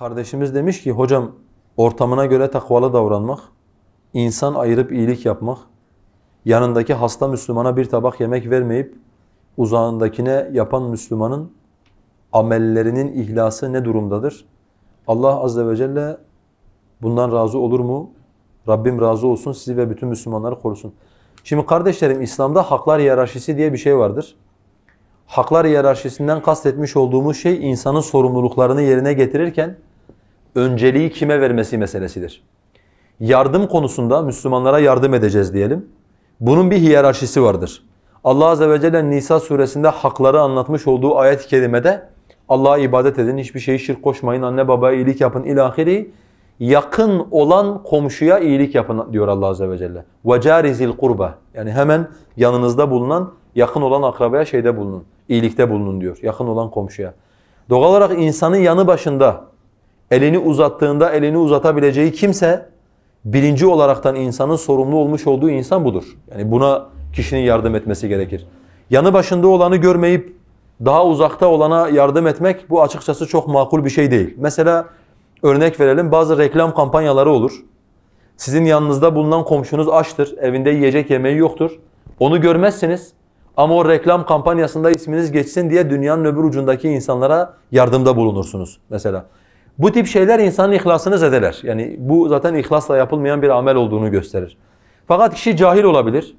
Kardeşimiz demiş ki hocam ortamına göre takvalı davranmak, insan ayırıp iyilik yapmak, yanındaki hasta Müslümana bir tabak yemek vermeyip uzağındakine yapan Müslümanın amellerinin ihlası ne durumdadır? Allah azze ve celle bundan razı olur mu? Rabbim razı olsun sizi ve bütün Müslümanları korusun. Şimdi kardeşlerim İslam'da haklar hiyerarşisi diye bir şey vardır. Haklar hiyerarşisinden kastetmiş olduğumuz şey insanın sorumluluklarını yerine getirirken önceliği kime vermesi meselesidir. Yardım konusunda Müslümanlara yardım edeceğiz diyelim. Bunun bir hiyerarşisi vardır. Allah azze ve celle Nisa suresinde hakları anlatmış olduğu ayet-i kerimede Allah'a ibadet edin, hiçbir şeyi şirk koşmayın, anne babaya iyilik yapın ilahiri yakın olan komşuya iyilik yapın diyor Allah azze ve celle. وَجَارِزِ kurba Yani hemen yanınızda bulunan, yakın olan akrabaya şeyde bulunun, iyilikte bulunun diyor. Yakın olan komşuya. Doğal olarak insanın yanı başında elini uzattığında elini uzatabileceği kimse birinci olaraktan insanın sorumlu olmuş olduğu insan budur. Yani buna kişinin yardım etmesi gerekir. Yanı başında olanı görmeyip daha uzakta olana yardım etmek bu açıkçası çok makul bir şey değil. Mesela örnek verelim bazı reklam kampanyaları olur. Sizin yanınızda bulunan komşunuz açtır, evinde yiyecek yemeği yoktur. Onu görmezsiniz ama o reklam kampanyasında isminiz geçsin diye dünyanın öbür ucundaki insanlara yardımda bulunursunuz mesela. Bu tip şeyler insanın ihlasını zedeler. Yani bu zaten ihlasla yapılmayan bir amel olduğunu gösterir. Fakat kişi cahil olabilir.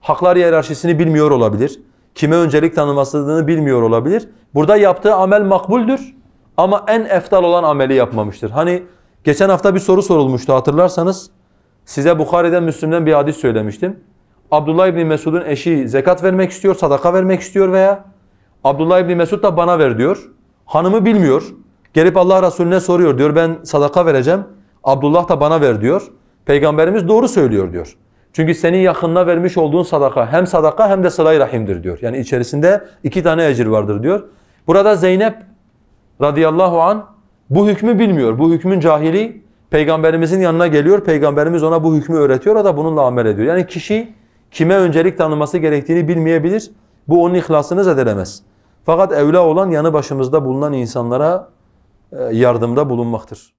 Haklar hiyerarşisini bilmiyor olabilir. Kime öncelik tanımasını bilmiyor olabilir. Burada yaptığı amel makbuldür ama en eftal olan ameli yapmamıştır. Hani geçen hafta bir soru sorulmuştu hatırlarsanız. Size Bukhari'den, Müslim'den bir hadis söylemiştim. Abdullah İbni Mesud'un eşi zekat vermek istiyor, sadaka vermek istiyor veya Abdullah İbni Mesud da bana ver diyor. Hanımı bilmiyor. Gelip Allah Resulüne soruyor diyor ben sadaka vereceğim. Abdullah da bana ver diyor. Peygamberimiz doğru söylüyor diyor. Çünkü senin yakınına vermiş olduğun sadaka hem sadaka hem de sıla rahimdir diyor. Yani içerisinde iki tane ecir vardır diyor. Burada Zeynep radıyallahu an bu hükmü bilmiyor. Bu hükmün cahili peygamberimizin yanına geliyor. Peygamberimiz ona bu hükmü öğretiyor. O da bununla amel ediyor. Yani kişi kime öncelik tanıması gerektiğini bilmeyebilir. Bu onun ihlasını zedelemez. Fakat evla olan yanı başımızda bulunan insanlara yardımda bulunmaktır.